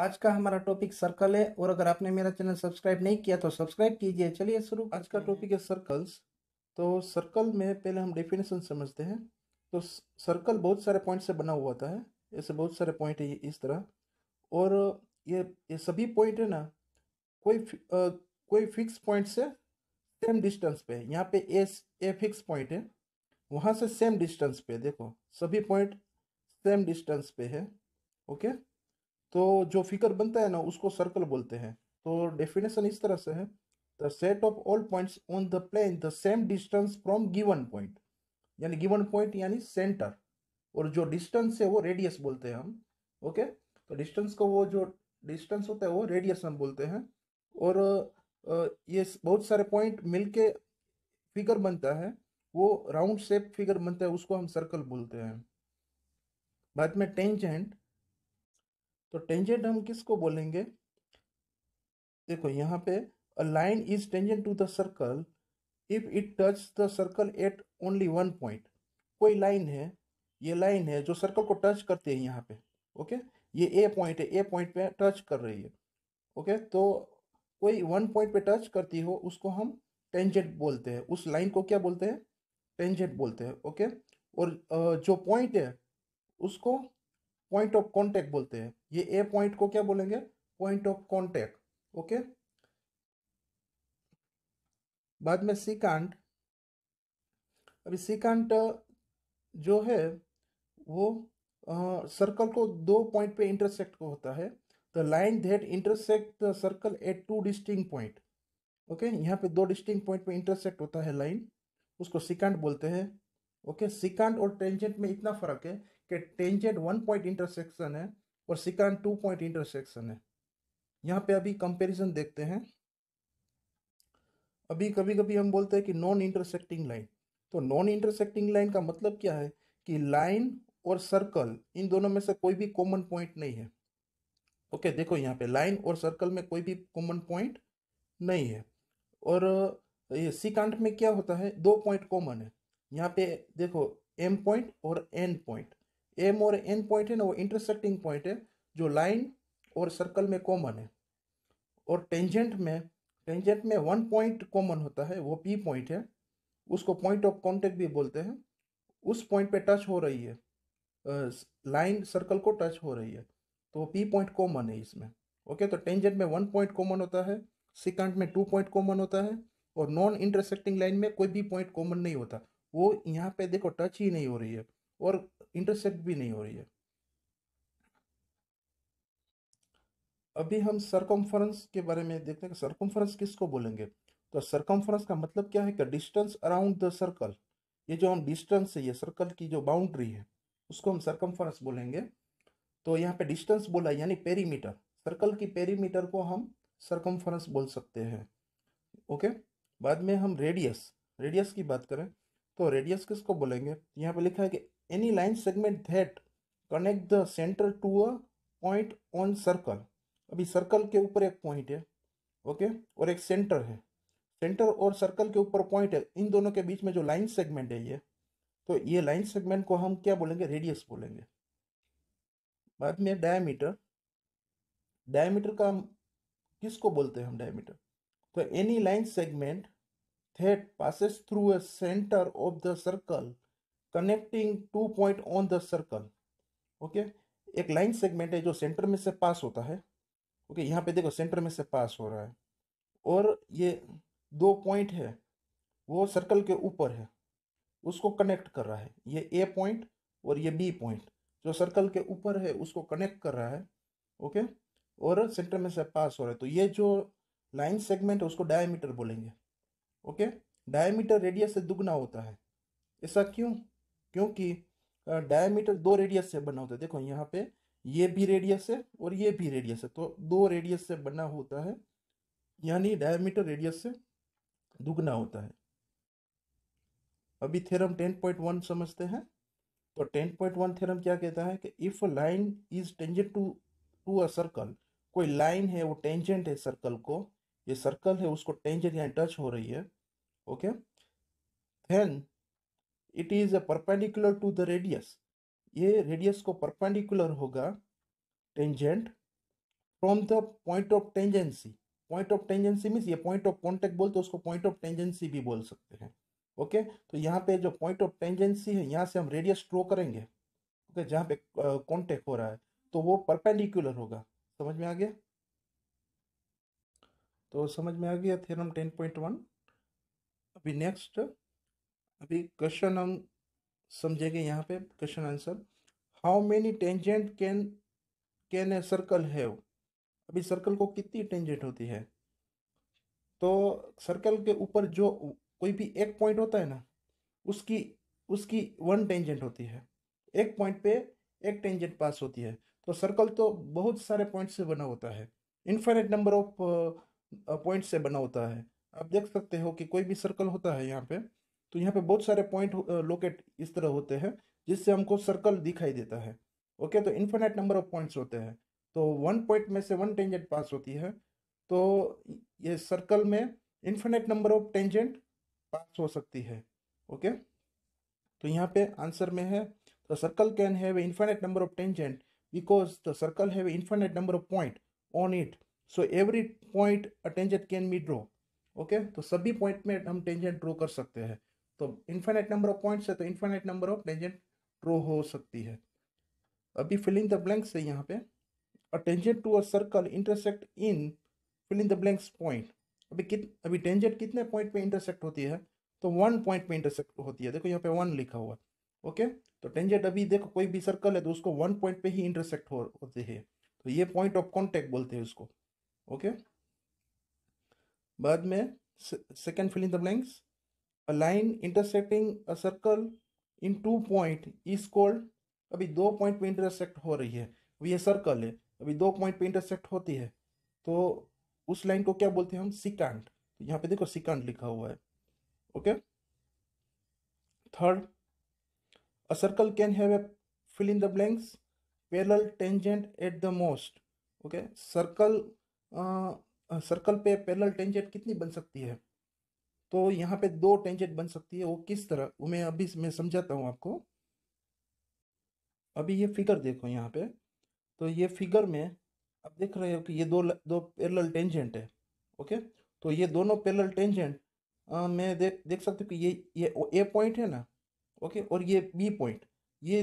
आज का हमारा टॉपिक सर्कल है और अगर आपने मेरा चैनल सब्सक्राइब नहीं किया तो सब्सक्राइब कीजिए चलिए शुरू आज का टॉपिक है सर्कल्स तो सर्कल में पहले हम डेफिनेशन समझते हैं तो सर्कल बहुत सारे पॉइंट से बना हुआ था है ऐसे बहुत सारे पॉइंट है इस तरह और ये ये सभी पॉइंट है ना कोई आ, कोई फिक्स पॉइंट से सेम डिस्टेंस पे है यहाँ पे ए ए फिक्स पॉइंट है वहाँ से सेम डिस्टेंस पे देखो सभी पॉइंट सेम डिस्टेंस पे है ओके तो जो फिगर बनता है ना उसको सर्कल बोलते हैं तो डेफिनेशन इस तरह से है the set of all points on the plane the same distance from given point यानी गिवन पॉइंट यानी सेंटर और जो डिस्टेंस है वो रेडियस बोलते हैं हम ओके तो डिस्टेंस को वो जो डिस्टेंस होता है वो रेडियस हम बोलते हैं और ये बहुत सारे पॉइंट मिलके फिगर बनता है वो राउंड शेप फिगर बनता है उसको हम सर्कल बोलते हैं बाद में टेंजेंट तो टेंजेंट हम किसको बोलेंगे देखो यहाँ पे a line is tangent to the circle if it touch the circle at only one point कोई लाइन है ये लाइन है जो सर्कल को टच करती है यहाँ पे ओके ये ए पॉइंट है ए पॉइंट पे टच कर रही है ओके तो कोई वन पॉइंट पे टच करती हो उसको हम टेंजेंट बोलते हैं उस लाइन को क्या बोलते हैं टेंजेंट बोलते हैं ओके और जो पॉइंट है उसको पॉइंट ऑफ कॉन्टैक्ट बोलते हैं ये ए पॉइंट को क्या बोलेंगे पॉइंट ऑफ कॉन्टैक्ट ओके बाद में सिकांड अभी सिकांड जो है वो सर्कल को दो पॉइंट पे इंटरसेक्ट को होता है the line that intersect the circle at two distinct point okay यहाँ पे दो डिस्टिंग पॉइंट पे इंटरसेक्ट होता है लाइन उसको सिकांड बोलते हैं ओके सिकांड और टेंजेंट में इतना फर्क है कि टेंजेंट वन पॉइंट इंटरसेक्शन है और सिकांड टू पॉइंट इंटरसेक्शन है यहाँ पे अभी कंपैरिजन देखते हैं अभी कभी कभी हम बोलते हैं कि नॉन इंटरसेक्टिंग लाइन तो नॉन इंटरसेक्टिंग लाइन का मतलब क्या है कि लाइन और सर्कल इन दोनों में से कोई भी कॉमन पॉइंट नहीं है ओके okay, देखो यहाँ पे लाइन और सर्कल में कोई भी कॉमन पॉइंट नहीं है और ये सिकांड में क्या होता है दो पॉइंट कॉमन है यहाँ पे देखो एम पॉइंट और एन पॉइंट एम और एन पॉइंट है ना वो इंटरसेक्टिंग पॉइंट है जो लाइन और सर्कल में कॉमन है और टेंजेंट में टेंजेंट में वन पॉइंट कॉमन होता है वो पी पॉइंट है उसको पॉइंट ऑफ कॉन्टेक्ट भी बोलते हैं उस पॉइंट पे टच हो रही है लाइन सर्कल को टच हो रही है तो पी पॉइंट कॉमन है इसमें ओके तो टेंजेंट में वन पॉइंट कॉमन होता है सिकंड में टू पॉइंट कॉमन होता है और नॉन इंटरसेक्टिंग लाइन में कोई भी पॉइंट कॉमन नहीं होता वो यहाँ पे देखो टच ही नहीं हो रही है और इंटरसेक्ट भी नहीं हो रही है अभी हम सरकमफ्रेंस के बारे में देखते हैं कि सरकमफ्रेंस किसको बोलेंगे तो सरकमफ्रेंस का मतलब क्या है कि डिस्टेंस अराउंड द सर्कल ये जो हम डिस्टेंस है ये सर्कल की जो बाउंड्री है उसको हम सरकमफ्रेंस बोलेंगे तो यहाँ पे डिस्टेंस बोला यानी पेरीमीटर सर्कल की पेरीमीटर को हम सरकमफ्रेंस बोल सकते हैं ओके बाद में हम रेडियस रेडियस की बात करें तो रेडियस किसको बोलेंगे यहाँ पे लिखा है कि any line segment that connect the centre to a point on circle अभी सर्कल के ऊपर एक पॉइंट है ओके और एक सेंटर है सेंटर और सर्कल के ऊपर पॉइंट है इन दोनों के बीच में जो लाइन सेगमेंट है ये तो ये लाइन सेगमेंट को हम क्या बोलेंगे रेडियस बोलेंगे बाद में डायमीटर डायमीटर का हम किसको बोलते हैं हम डायमीटर तो any line segment that passes through a center of the circle connecting two point on the circle okay okay? एक लाइन सेगमेंट है जो सेंटर में से पास होता है ओके यहाँ पे देखो सेंटर में से पास हो रहा है और ये दो पॉइंट है वो सर्कल के ऊपर है उसको कनेक्ट कर रहा है ये ए पॉइंट और ये बी पॉइंट जो सर्कल के ऊपर है उसको कनेक्ट कर रहा है ओके और सेंटर में से पास हो रहा है तो ये जो लाइन सेगमेंट है उसको डायमीटर बोलेंगे ओके डायमीटर रेडियस से दुगना होता है ऐसा क्यों क्योंकि डायमीटर दो रेडियस से बना होता है देखो यहाँ पे ये भी रेडियस है और ये भी रेडियस है तो दो रेडियस से बना होता है यानी डायमीटर रेडियस से दुगना होता है अभी थ्योरम 10.1 समझते हैं तो 10.1 थ्योरम क्या कहता है कि if line is tangent to to a circle कोई लाइन है वो टेंजेंट है सर्कल को ये सर्कल है उसको टेंजेंट यहाँ टच हो रही है okay then it is a perpendicular to the radius ये रेडियस को परपेंडिकुलर होगा tangent from the point of tangency point of tangency means ये पॉइंट ऑफ कॉन्टेक्ट बोलते उसको पॉइंट ऑफ टेंजेंसी भी बोल सकते हैं ओके okay? तो यहाँ पे जो पॉइंट ऑफ टेंजेंसी है यहाँ से हम रेडियस ड्रो करेंगे ओके okay? जहाँ पे कॉन्टेक्ट uh, हो रहा है तो वो परपेंडिकुलर होगा समझ में आ गया तो समझ में आ गया थ्योरम टेन पॉइंट वन अभी नेक्स्ट अभी क्वेश्चन हम समझेंगे यहाँ पे question answer how many tangent can can a circle है अभी सर्कल को कितनी टेंजेंट होती है तो सर्कल के ऊपर जो कोई भी एक पॉइंट होता है ना उसकी उसकी वन टेंजेंट होती है एक पॉइंट पे एक टेंजेंट पास होती है तो सर्कल तो बहुत सारे पॉइंट से बना होता है इन्फाइनेट नंबर ऑफ पॉइंट से बना होता है आप देख सकते हो कि कोई भी सर्कल होता है यहाँ पे तो यहाँ पे बहुत सारे पॉइंट लोकेट इस तरह होते हैं जिससे हमको सर्कल दिखाई देता है ओके तो इन्फिनाइट नंबर ऑफ पॉइंट्स होते हैं तो वन पॉइंट में से वन टेंजेंट पास होती है तो ये सर्कल में infinite number of tangent pass हो सकती है ओके तो यहाँ पे आंसर में है the circle can have infinite number of tangent because the circle have infinite number of point on it so every point a tangent can be draw okay तो सभी पॉइंट में हम टेंजेंट ड्रॉ कर सकते हैं तो इन्फाइनाइट नंबर ऑफ पॉइंट्स है तो infinite number of tangent draw हो सकती है अभी फिलिंग द ब्लैंक्स है यहाँ पे a tangent to a circle intersect in filling the blanks point अभी कित अभी टेंजेंट कितने पॉइंट पे इंटरसेक्ट होती है तो वन पॉइंट पे इंटरसेक्ट होती है देखो यहाँ पे वन लिखा हुआ ओके तो टेंजेंट अभी देखो कोई भी सर्कल है तो उसको वन पॉइंट पे ही इंटरसेक्ट हो, होते हैं तो ये पॉइंट ऑफ कॉन्टेक्ट बोलते हैं उसको ओके बाद में second filling the blanks a line intersecting a circle in two point is called अभी दो पॉइंट पे इंटरसेक्ट हो रही है अभी ये सर्कल है अभी दो पॉइंट पे इंटरसेक्ट होती है तो उस लाइन को क्या बोलते हैं हम सिकांड तो यहाँ पे देखो सिकांड लिखा हुआ है okay third a circle can have a fill in the blanks parallel tangent at the most okay circle circle पे पैरल टेंजेंट कितनी बन सकती है तो यहाँ पे दो टेंजेंट बन सकती है वो किस तरह वो मैं अभी मैं समझाता हूँ आपको अभी ये फिगर देखो यहाँ पे तो ये फिगर में आप देख रहे हो कि ये दो दो पैरल टेंजेंट है ओके तो ये दोनों पैरल टेंजेंट आ, मैं देख देख सकती हूँ कि ये ये ए पॉइंट है ना ओके और ये बी पॉइंट ये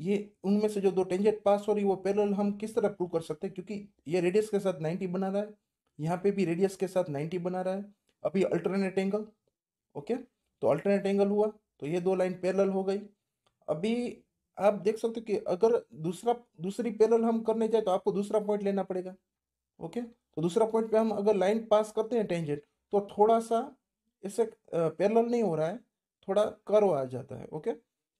ये उनमें से जो दो टेंजेंट पास हो रही वो पैरेलल हम किस तरह प्रूव कर सकते हैं क्योंकि ये रेडियस के साथ 90 बना रहा है यहाँ पे भी रेडियस के साथ 90 बना रहा है अभी अल्टरनेट एंगल ओके तो अल्टरनेट एंगल हुआ तो ये दो लाइन पैरेलल हो गई अभी आप देख सकते हो कि अगर दूसरा दूसरी पैरेलल हम करने जाए तो आपको दूसरा पॉइंट लेना पड़ेगा ओके तो दूसरा पॉइंट पे हम अगर लाइन पास करते हैं टेंजेंट तो थोड़ा सा इससे पैरल नहीं हो रहा है थोड़ा कर्व आ जाता है ओके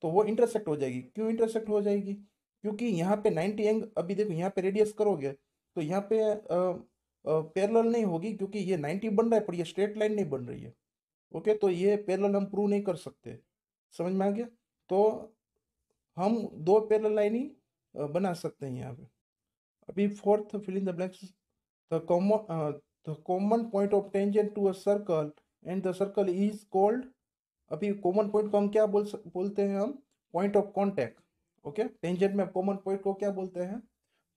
तो वो इंटरसेक्ट हो जाएगी क्यों इंटरसेक्ट हो जाएगी क्योंकि यहाँ पे 90 एंग अभी देखो यहाँ पे रेडियस करोगे तो यहाँ पे पैरेलल नहीं होगी क्योंकि ये 90 बन रहा है पर ये स्ट्रेट लाइन नहीं बन रही है ओके तो ये पैरेलल हम प्रूव नहीं कर सकते समझ में आ गया तो हम दो पैरेलल लाइन ही बना सकते हैं यहाँ पे अभी fourth fill in the blanks the common the common point of tangent to a circle and the circle is called अभी कॉमन पॉइंट को हम क्या बोल बोलते हैं हम point of contact okay tangent में कॉमन पॉइंट को क्या बोलते हैं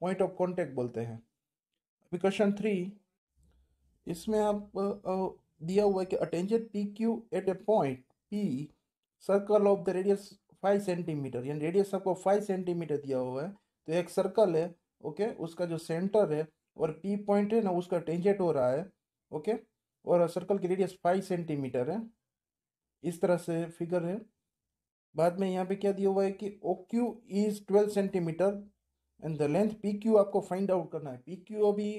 पॉइंट ऑफ कॉन्टैक्ट बोलते हैं अभी क्वेश्चन थ्री इसमें आप दिया हुआ है कि a tangent P Q at a point P circle of the radius five centimetre यानी रेडियस आपको फाइव सेंटीमीटर दिया हुआ है तो एक सर्कल है ओके उसका जो सेंटर है और पी पॉइंट है ना उसका टेंजेंट हो रहा है ओके और सर्कल की रेडियस फाइव सेंटीमीटर है इस तरह से फिगर है बाद में यहाँ पे क्या दिया हुआ है कि O Q is twelve centimetre and the length P Q आपको फाइंड आउट करना है पी क्यू अभी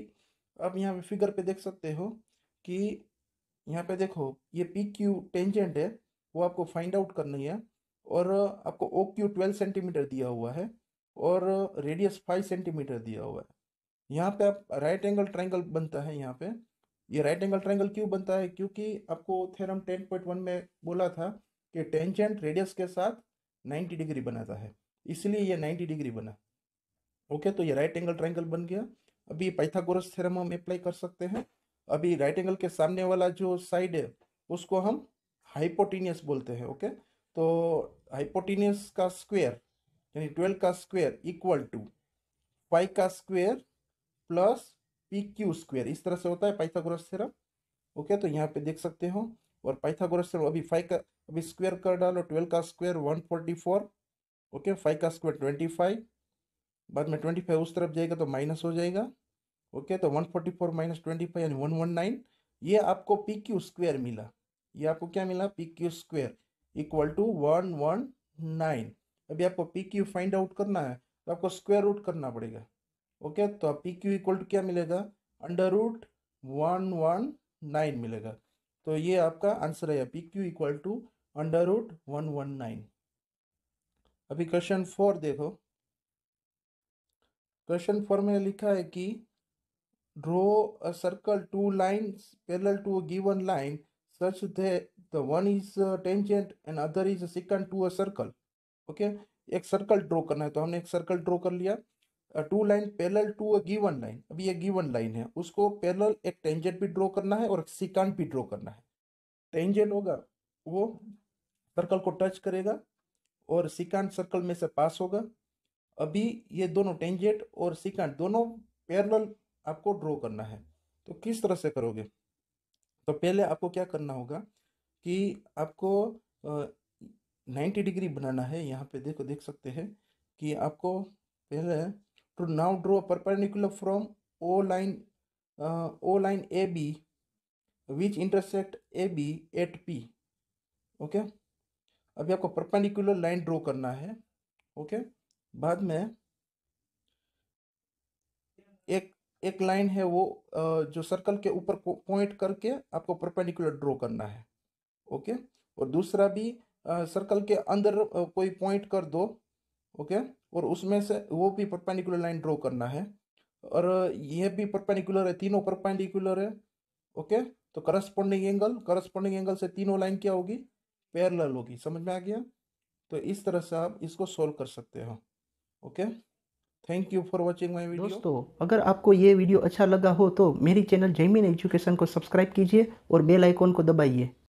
आप यहाँ पे फिगर पे देख सकते हो कि यहाँ पे देखो ये पी क्यू टेंजेंट है वो आपको फाइंड आउट करनी है और आपको ओ क्यू ट्वेल्व सेंटीमीटर दिया हुआ है और रेडियस फाइव सेंटीमीटर दिया हुआ है यहाँ पे आप राइट एंगल ट्राइंगल बनता है यहाँ पे ये राइट एंगल ट्राइंगल क्यों बनता है क्योंकि आपको थेरम 10.1 में बोला था कि टेंजेंट रेडियस के साथ 90 डिग्री बनाता है इसलिए ये 90 डिग्री बना ओके तो ये राइट एंगल ट्राइंगल बन गया अभी पाइथागोरस थेरम हम अप्लाई कर सकते हैं अभी राइट एंगल के सामने वाला जो साइड है उसको हम हाइपोटीनियस बोलते हैं ओके तो हाइपोटीनियस का स्क्वेयर यानी ट्वेल्व का स्क्वेयर इक्वल टू पाई का square plus P Q square इस तरह से होता है पाइथागोरस थ्योरम ओके तो यहाँ पे देख सकते हो और पाइथागोरस थ्योरम अभी फाइव का अभी स्क्वेयर कर डालो ट्वेल्व का square one forty four okay five का स्क्वायर ट्वेंटी फाइव बाद में ट्वेंटी फाइव उस तरफ जाएगा तो माइनस हो जाएगा ओके तो one forty four minus twenty five यानी वन वन नाइन ये आपको पी क्यू स्क्वेयर मिला ये आपको क्या मिला P Q square equal to one one nine अभी आपको पी क्यू फाइंड आउट करना है तो आपको स्क्वेयर रूट करना पड़ेगा ओके okay, तो पी क्यू इक्वल टू क्या मिलेगा under root one one nine मिलेगा तो ये आपका आंसर है P Q equal to under root one one nine अभी क्वेश्चन फोर देखो क्वेश्चन फोर में लिखा है कि draw a circle two line parallel to a given line such they the one is tangent and other is secant to a circle okay एक circle draw करना है तो हमने एक सर्कल ड्रॉ कर लिया two line parallel to a given line अभी ये गिवन लाइन है उसको पैरेलल एक टेंजेंट भी ड्रॉ करना है और एक भी ड्रॉ करना है टेंजेंट होगा वो सर्कल को टच करेगा और सिकांड सर्कल में से पास होगा अभी ये दोनों टेंजेंट और सिकांड दोनों पैरेलल आपको ड्रॉ करना है तो किस तरह से करोगे तो पहले आपको क्या करना होगा कि आपको नाइन्टी डिग्री बनाना है यहाँ पे देखो देख सकते हैं कि आपको पहले to now draw a perpendicular from o line uh, o line ab which intersect ab at p okay okay? अभी आपको परपेंडिकुलर लाइन ड्रॉ करना है ओके okay? बाद में एक एक लाइन है वो जो सर्कल के ऊपर पॉइंट करके आपको परपेंडिकुलर ड्रॉ करना है ओके okay? और दूसरा भी सर्कल के अंदर कोई पॉइंट कर दो ओके okay? और उसमें से वो भी परपेंडिकुलर लाइन ड्रॉ करना है और यह भी परपेंडिकुलर है तीनों परपेंडिकुलर है ओके तो करस्पॉन्डिंग एंगल करस्पॉन्डिंग एंगल से तीनों लाइन क्या होगी पैरल होगी समझ में आ गया तो इस तरह से आप इसको सोल्व कर सकते हो okay thank you for watching my video दोस्तों अगर आपको ये वीडियो अच्छा लगा हो तो मेरी चैनल जयमीन एजुकेशन को सब्सक्राइब कीजिए और बेल आइकॉन को दबाइए